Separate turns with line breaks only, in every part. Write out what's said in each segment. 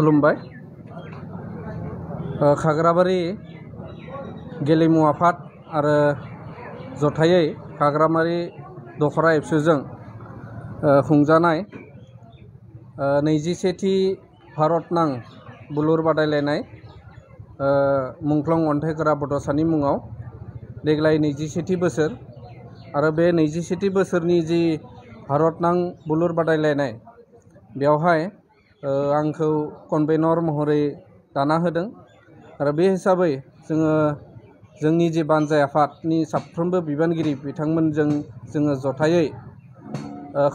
खुलुमबाय खाग्राबारि गेलेमु आफाद आरो जथायै खाग्रामारि दख'रा एबसुजों खुंजानाय नैजिसेथि भारतनां बुलुर बादायलायनाय मुंख्लं अन्थाइगोरा बड'सानि मुङाव देग्लाय नैजिसेथि बोसोर आरो बे नैजिसेथि बोसोरनि जि भारतनां बुलुर बादायलायनाय बेवहाय आंखौ कनभेनर महरै दाना होदों आरो बे हिसाबै जोङो जोंनि जे बान्जाय आफादनि साफ्रोमबो बिबानगिरि बिथांमोनजों जोङो जथायै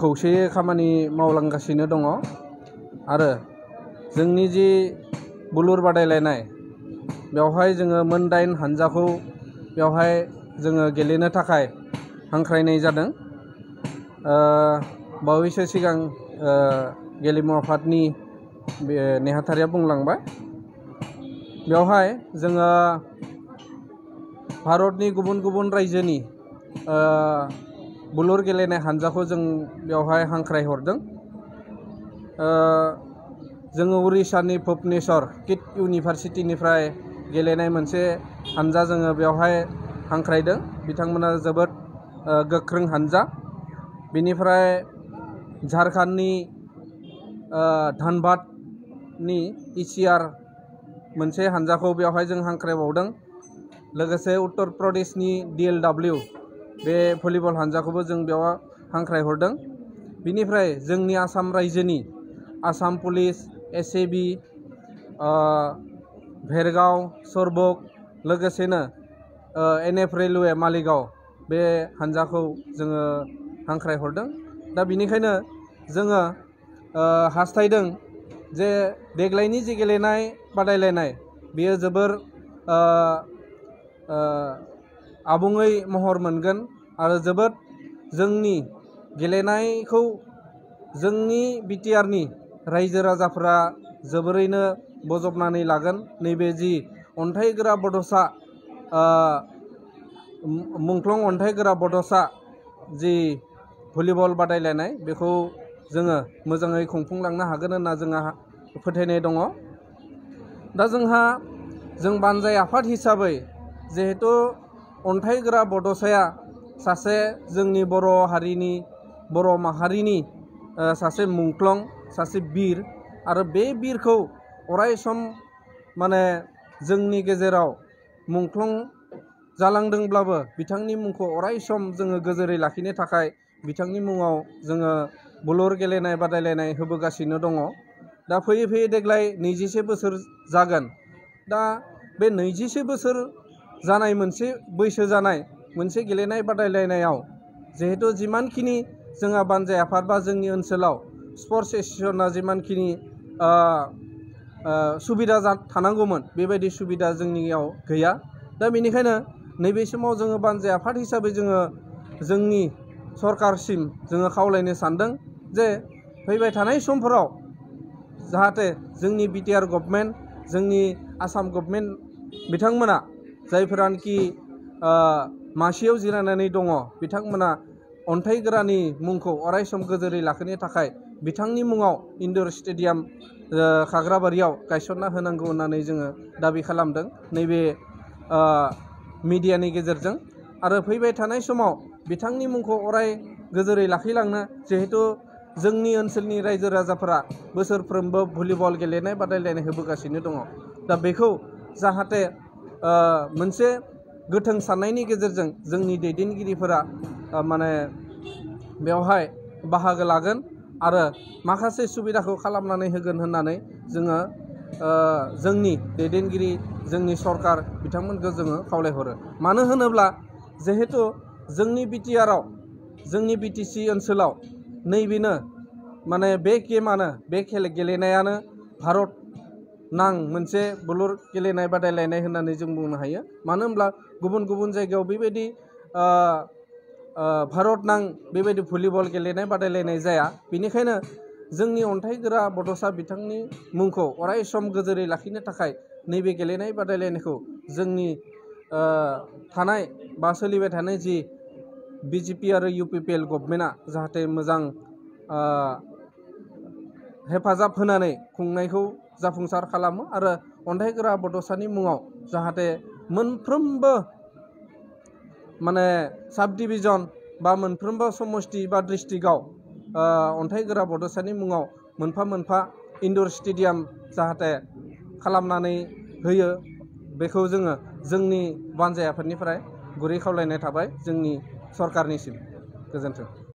खौसेयै खामानि मावलांगासिनो दङ आरो जोंनि जि बुलुर बादायलायनाय बेवहाय जोङो मोन दाइन हान्जाखौ बेवहाय जोङो गेलेनो थाखाय हांख्रायनाय जादों बावैसो सिगां गेलेमु आफादनि बे नेहाथारिया बुंलांबाय बेवहाय जोङो भारतनि गुबुन गुबुन रायजोनि बुलुर गेलेनाय हान्जाखौ जों बेवहाय हांख्रायहरदों जोङो उरिसानि भुबनेस्वर किट इउनिभार्सिटिनिफ्राय गेलेनाय मोनसे हान्जा जोङो बेवहाय हांख्रायदों बिथांमोना जोबोद गोख्रों हान्जा बिनिफ्राय झारखन्डनि धनबाद नि इसिआर मोनसे हान्जाखौ बेवहाय जों हांख्रायबावदों लोगोसे उत्तर प्रदेशनि डिएलडब्लिउ बे भलिबल हान्जाखौबो जों बेयाव हांख्रायहरदों बिनिफ्राय जोंनि आसाम रायजोनि Assam police S A B भेरगाव सरबक एन एफ रेलवे मालिगव बे को जो हांख्रायहरदों दा बिनिखायनो जोङो हास्थायदों जे देग्लायनि जि गेलेनाय बादायलायनाय बेयो जोबोर आबुङै महर मोनगोन आरो जोबोद जोंनि गेलेनायखौ जोंनि बिटिआरनि रायजो राजाफोरा जोबोरैनो बजबनानै लागोन नैबे जि अन्थाइगोरा बड'सा मुंख्लं अन्थाइगोरा बड'सा जि भलिबल बादायलायनाय बेखौ जोङो मोजाङै खुंफुंलांनो हागोन होनना जोंहा फोथायनाय दङ दा जोंहा जों बान्जाय आफाद हिसाबै जिहेथु अन्थाइगोरा बड'साया सासे जोंनि बर' हारिनि बर' माहारिनि सासे मुंख्लं सासे बिर आरो बे बिरखौ अराय सम माने जोंनि गेजेराव मुंख्लं जालांदोंब्लाबो बिथांनि मुंखौ अराय सम जोङो गोजोरै लाखिनो थाखाय बिथांनि मुङाव जोङो बुलुर गेलेनाय बादायलायनाय होबोगासिनो दङ दा फैयै फैयै देग्लाय नैजिसे बोसोर जागोन दा बे नैजिसे बोसोर जानाय मोनसे बैसो जानाय मोनसे गेलेनाय बादायलायनायाव जिहेथु जिमानखिनि जोंहा बान्जाय आफाद बा जोंनि ओनसोलाव स्पर्ट्स एस'सियेसना जिमानखिनि सुबिदा थानांगौमोन बेबायदि सुबिदा जोंनियाव गैया दा बेनिखायनो नैबे समाव जोङो बान्जाय आफाद हिसाबै जोङो जोंनि सरकारसिम जोङो खावलायनो सान्दों जे फैबाय थानाय समफोराव जाहाथे जोंनि बि टि आर गभमेन्ट जोंनि आसाम गभमेन्ट बिथांमोना जायफोरानोखि मासेयाव जिरायनानै दङ बिथांमोना अन्थाइ गोरानि मुंखौ अरायसम गोजोरै लाखिनो थाखाय बिथांनि मुङाव इन्दर स्टेडियाम खाग्राबारियाव गायसन्ना होनांगौ होन्नानै जोङो दाबि खालामदों नैबे मिडियानि गेजेरजों आरो फैबाय थानाय समाव बिथांनि मुंखौ अराय गोजोरै लाखिलांनो जिहेथु जोंनि ओनसोलनि रायजो राजाफोरा बोसोरफ्रोमबो भलिबल गेलेनाय बादायलायनाय होबोगासिनो दङ दा बेखौ जाहाथे मोनसे गोथों साननायनि गेजेरजों जोंनि दैदेनगिरिफोरा माने बेवहाय बाहागो लागोन आरो माखासे सुबिदाखौ खालामनानै होगोन होननानै जोङो जोंनि दैदेनगिरि जोंनि सरकार बिथांमोनखौ जोङो खावलायहरो मानो होनोब्ला जिहेथु जोंनि बिटिआरआव जोंनि बिटिसि ओनसोलाव नैबेनो माने बे गेमानो बे खेला गेलेनायानो भारत नां मोनसे बुलुर गेलेनाय बादायलायनाय होननानै जों बुंनो हायो मानो होनब्ला गुबुन गुबुन जायगायाव बेबायदि भारत नां बेबायदि भलिबल गेलेनाय बादायलायनाय जाया बेनिखायनो जोंनि अन्थाइगोरा बड'सा बिथांनि मुंखौ अराय सम गोजोरै लाखिनो थाखाय नैबे गेलेनाय बादायलायनायखौ जोंनि थानाय बा सोलिबाय थानाय जि बि और पि आरो इउ पि एल गभमेन्टआ जाहाथे मोजां हेफाजाब होनानै खुंनायखौ जाफुंसार खालामो आरो अन्थाइगोरा बड'सानि मुङाव जाहाथे मोनफ्रोमबो माने साब डिविजन बा मोनफ्रोमबो समस्ति बा डिस्ट्रिक्टआव अन्थाइगोरा बड'सानि मुङाव मोनफा मोनफा इन्ड'र स्टेडियाम जाहाथे खालामनानै होयो बेखौ जोङो जोंनि बान्जायाफोरनिफ्राय गुरै खावलायनाय थाबाय जोंनि सरकारनिसिम गोजोन्थों